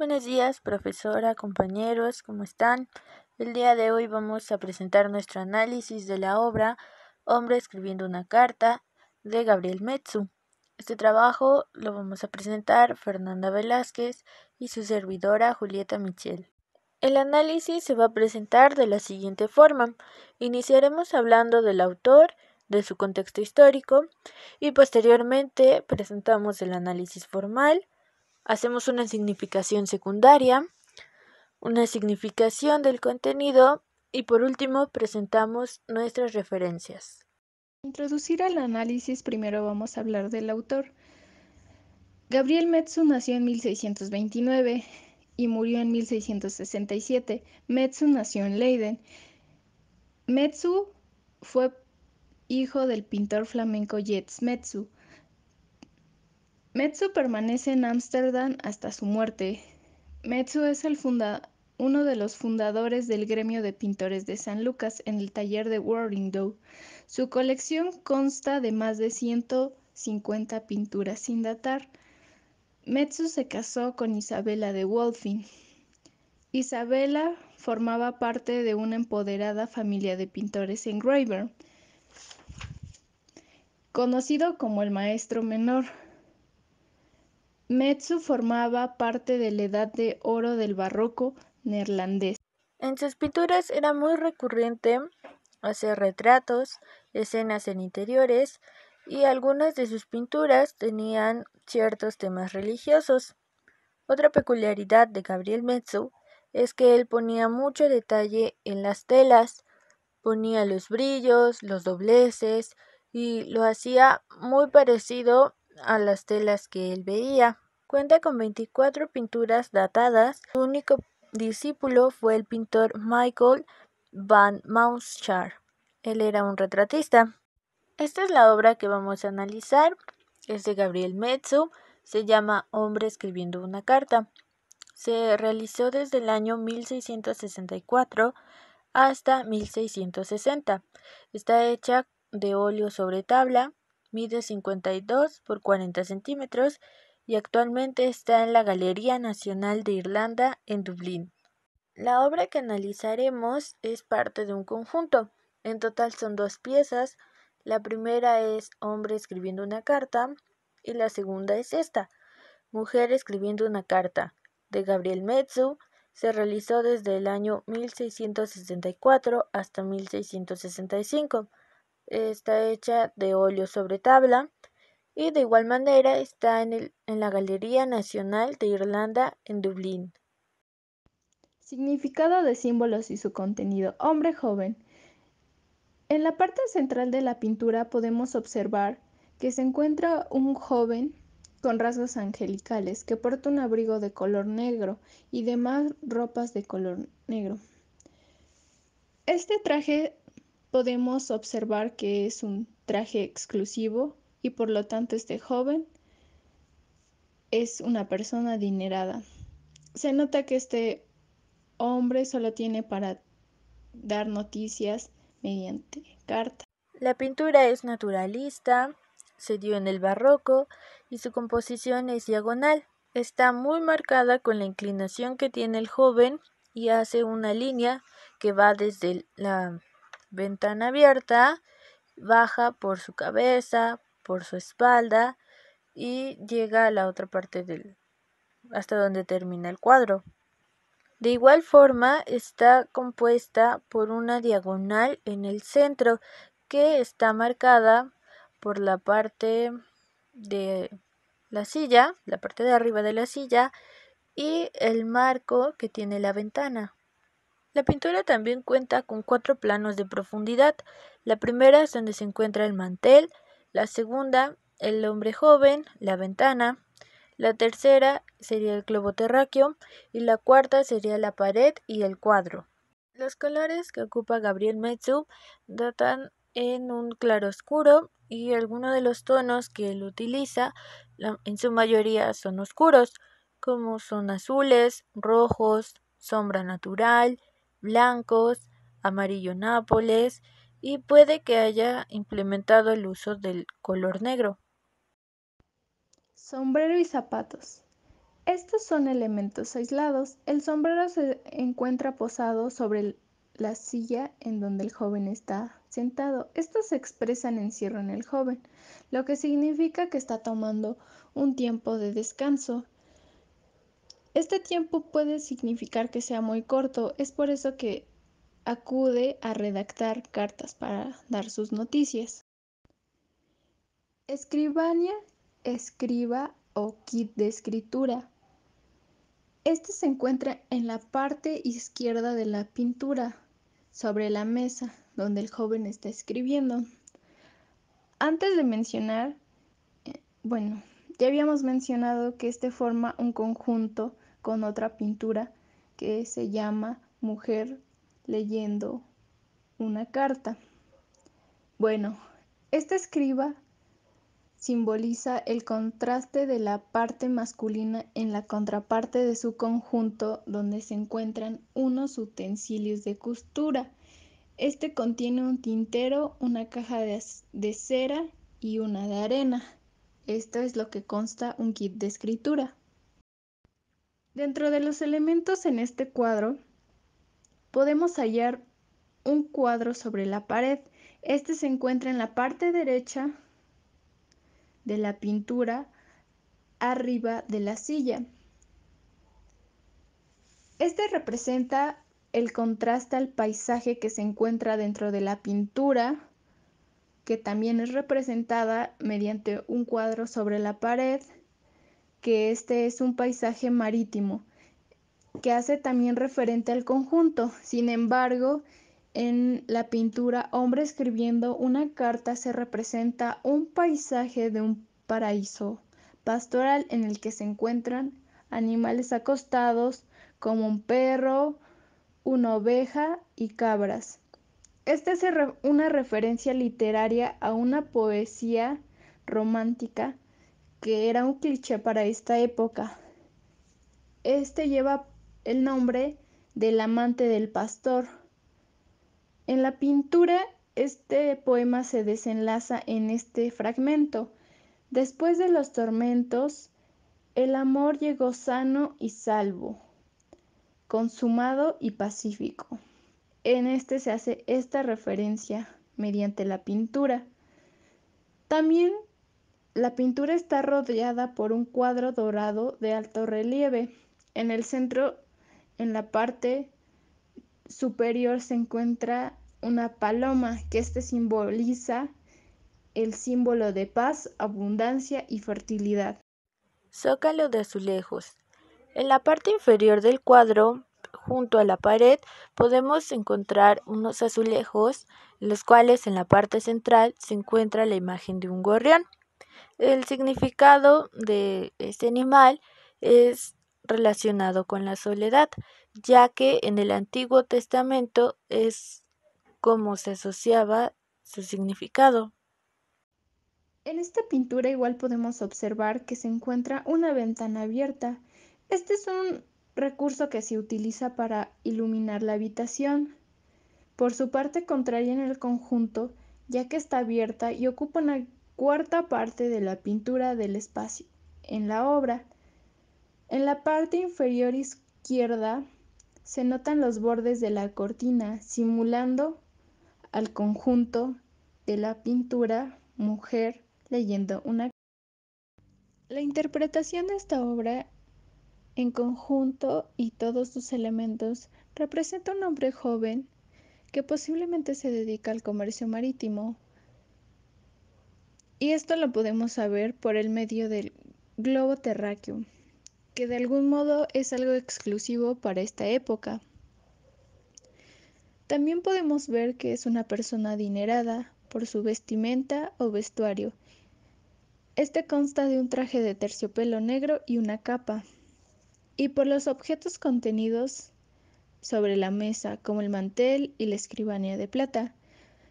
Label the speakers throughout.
Speaker 1: Buenos días, profesora, compañeros, ¿cómo están? El día de hoy vamos a presentar nuestro análisis de la obra Hombre escribiendo una carta de Gabriel Metsu. Este trabajo lo vamos a presentar Fernanda Velázquez y su servidora Julieta Michel. El análisis se va a presentar de la siguiente forma. Iniciaremos hablando del autor, de su contexto histórico y posteriormente presentamos el análisis formal hacemos una significación secundaria, una significación del contenido y por último presentamos nuestras referencias.
Speaker 2: Introducir al análisis primero vamos a hablar del autor. Gabriel Metsu nació en 1629 y murió en 1667. Metsu nació en Leiden. Metsu fue hijo del pintor flamenco Jets Metsu. Metsu permanece en Ámsterdam hasta su muerte. Metsu es uno de los fundadores del gremio de pintores de San Lucas en el taller de Warringdow. Su colección consta de más de 150 pinturas sin datar. Metsu se casó con Isabela de Wolfing. Isabela formaba parte de una empoderada familia de pintores en Graver, conocido como el maestro menor Metsu formaba parte
Speaker 1: de la Edad de Oro del barroco neerlandés. En sus pinturas era muy recurrente hacer retratos, escenas en interiores y algunas de sus pinturas tenían ciertos temas religiosos. Otra peculiaridad de Gabriel Metsu es que él ponía mucho detalle en las telas, ponía los brillos, los dobleces y lo hacía muy parecido a las telas que él veía. Cuenta con 24 pinturas datadas. Su único discípulo fue el pintor Michael van Mouschar. Él era un retratista. Esta es la obra que vamos a analizar. Es de Gabriel Metsu. Se llama Hombre escribiendo una carta. Se realizó desde el año 1664 hasta 1660. Está hecha de óleo sobre tabla mide 52 por 40 centímetros y actualmente está en la Galería Nacional de Irlanda en Dublín. La obra que analizaremos es parte de un conjunto. En total son dos piezas. La primera es Hombre escribiendo una carta y la segunda es esta, Mujer escribiendo una carta, de Gabriel Metsu. Se realizó desde el año 1664 hasta 1665 está hecha de óleo sobre tabla y de igual manera está en, el, en la Galería Nacional de Irlanda en Dublín.
Speaker 2: Significado de símbolos y su contenido. Hombre joven. En la parte central de la pintura podemos observar que se encuentra un joven con rasgos angelicales que porta un abrigo de color negro y demás ropas de color negro. Este traje podemos observar que es un traje exclusivo y por lo tanto este joven es una persona adinerada. Se nota que este hombre solo tiene para dar
Speaker 1: noticias mediante carta. La pintura es naturalista, se dio en el barroco y su composición es diagonal. Está muy marcada con la inclinación que tiene el joven y hace una línea que va desde la ventana abierta, baja por su cabeza, por su espalda y llega a la otra parte del hasta donde termina el cuadro. De igual forma está compuesta por una diagonal en el centro que está marcada por la parte de la silla, la parte de arriba de la silla y el marco que tiene la ventana. La pintura también cuenta con cuatro planos de profundidad. La primera es donde se encuentra el mantel, la segunda el hombre joven, la ventana, la tercera sería el globo terráqueo y la cuarta sería la pared y el cuadro. Los colores que ocupa Gabriel Metsu datan en un claro oscuro y algunos de los tonos que él utiliza en su mayoría son oscuros, como son azules, rojos, sombra natural, blancos, amarillo nápoles y puede que haya implementado el uso del color negro. Sombrero y zapatos. Estos son
Speaker 2: elementos aislados. El sombrero se encuentra posado sobre la silla en donde el joven está sentado. Estos se expresan encierro en el joven, lo que significa que está tomando un tiempo de descanso. Este tiempo puede significar que sea muy corto, es por eso que acude a redactar cartas para dar sus noticias. Escribania, escriba o kit de escritura. Este se encuentra en la parte izquierda de la pintura, sobre la mesa donde el joven está escribiendo. Antes de mencionar, eh, bueno, ya habíamos mencionado que este forma un conjunto con otra pintura que se llama Mujer leyendo una carta. Bueno, esta escriba simboliza el contraste de la parte masculina en la contraparte de su conjunto donde se encuentran unos utensilios de costura. Este contiene un tintero, una caja de, de cera y una de arena. Esto es lo que consta un kit de escritura. Dentro de los elementos en este cuadro podemos hallar un cuadro sobre la pared. Este se encuentra en la parte derecha de la pintura arriba de la silla. Este representa el contraste al paisaje que se encuentra dentro de la pintura, que también es representada mediante un cuadro sobre la pared que este es un paisaje marítimo, que hace también referente al conjunto. Sin embargo, en la pintura Hombre escribiendo una carta se representa un paisaje de un paraíso pastoral en el que se encuentran animales acostados como un perro, una oveja y cabras. Esta es una referencia literaria a una poesía romántica que era un cliché para esta época. Este lleva el nombre del amante del pastor. En la pintura, este poema se desenlaza en este fragmento. Después de los tormentos, el amor llegó sano y salvo, consumado y pacífico. En este se hace esta referencia mediante la pintura. También la pintura está rodeada por un cuadro dorado de alto relieve. En el centro, en la parte superior, se encuentra una paloma que este simboliza el símbolo de paz,
Speaker 1: abundancia y fertilidad. Zócalo de azulejos. En la parte inferior del cuadro, junto a la pared, podemos encontrar unos azulejos, los cuales en la parte central se encuentra la imagen de un gorrión. El significado de este animal es relacionado con la soledad, ya que en el Antiguo Testamento es como se asociaba su significado. En esta
Speaker 2: pintura igual podemos observar que se encuentra una ventana abierta. Este es un recurso que se utiliza para iluminar la habitación. Por su parte contraria en el conjunto, ya que está abierta y ocupa una cuarta parte de la pintura del espacio en la obra. En la parte inferior izquierda se notan los bordes de la cortina simulando al conjunto de la pintura mujer leyendo una. La interpretación de esta obra en conjunto y todos sus elementos representa un hombre joven que posiblemente se dedica al comercio marítimo y esto lo podemos saber por el medio del globo terráqueo, que de algún modo es algo exclusivo para esta época. También podemos ver que es una persona adinerada por su vestimenta o vestuario. Este consta de un traje de terciopelo negro y una capa, y por los objetos contenidos sobre la mesa, como el mantel y la escribanía de plata.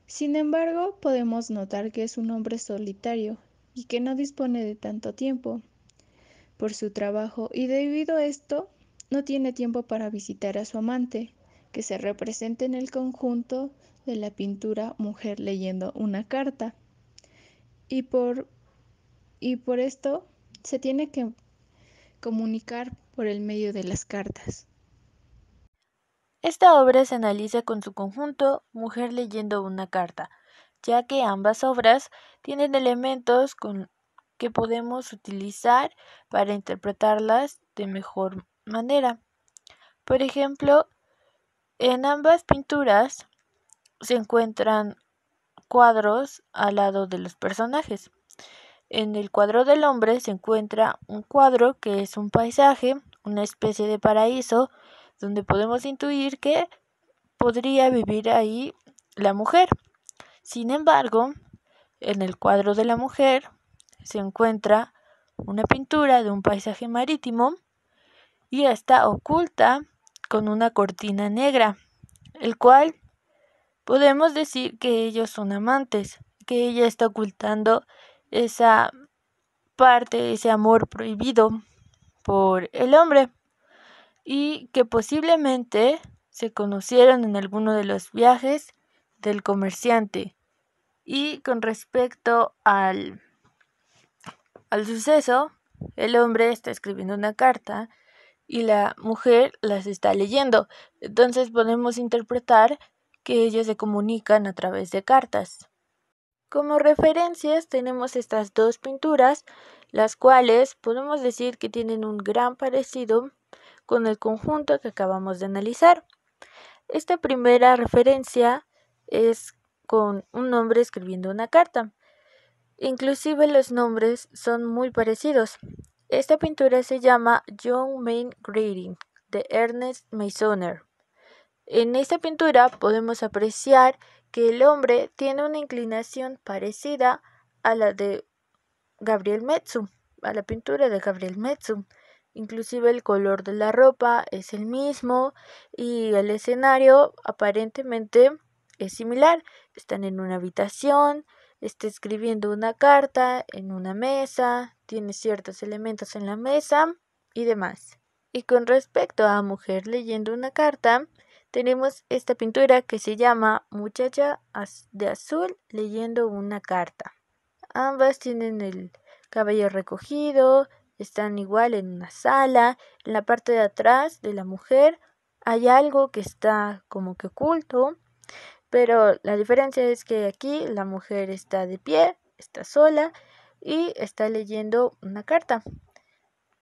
Speaker 2: Sin embargo, podemos notar que es un hombre solitario y que no dispone de tanto tiempo por su trabajo y debido a esto no tiene tiempo para visitar a su amante, que se representa en el conjunto de la pintura Mujer leyendo una carta. Y por, y por esto se tiene que comunicar por el medio
Speaker 1: de las cartas. Esta obra se analiza con su conjunto Mujer leyendo una carta, ya que ambas obras tienen elementos con que podemos utilizar para interpretarlas de mejor manera. Por ejemplo, en ambas pinturas se encuentran cuadros al lado de los personajes. En el cuadro del hombre se encuentra un cuadro que es un paisaje, una especie de paraíso, donde podemos intuir que podría vivir ahí la mujer. Sin embargo, en el cuadro de la mujer se encuentra una pintura de un paisaje marítimo y está oculta con una cortina negra, el cual podemos decir que ellos son amantes, que ella está ocultando esa parte, ese amor prohibido por el hombre y que posiblemente se conocieron en alguno de los viajes del comerciante. Y con respecto al, al suceso, el hombre está escribiendo una carta y la mujer las está leyendo. Entonces podemos interpretar que ellos se comunican a través de cartas. Como referencias tenemos estas dos pinturas, las cuales podemos decir que tienen un gran parecido con el conjunto que acabamos de analizar. Esta primera referencia es con un hombre escribiendo una carta. Inclusive los nombres son muy parecidos. Esta pintura se llama John Main Greeting de Ernest Masoner. En esta pintura podemos apreciar que el hombre tiene una inclinación parecida a la de Gabriel Metsu, a la pintura de Gabriel Metsu inclusive el color de la ropa es el mismo y el escenario aparentemente es similar. Están en una habitación, está escribiendo una carta en una mesa, tiene ciertos elementos en la mesa y demás. Y con respecto a mujer leyendo una carta, tenemos esta pintura que se llama Muchacha de Azul leyendo una carta. Ambas tienen el cabello recogido, están igual en una sala, en la parte de atrás de la mujer hay algo que está como que oculto, pero la diferencia es que aquí la mujer está de pie, está sola y está leyendo una carta.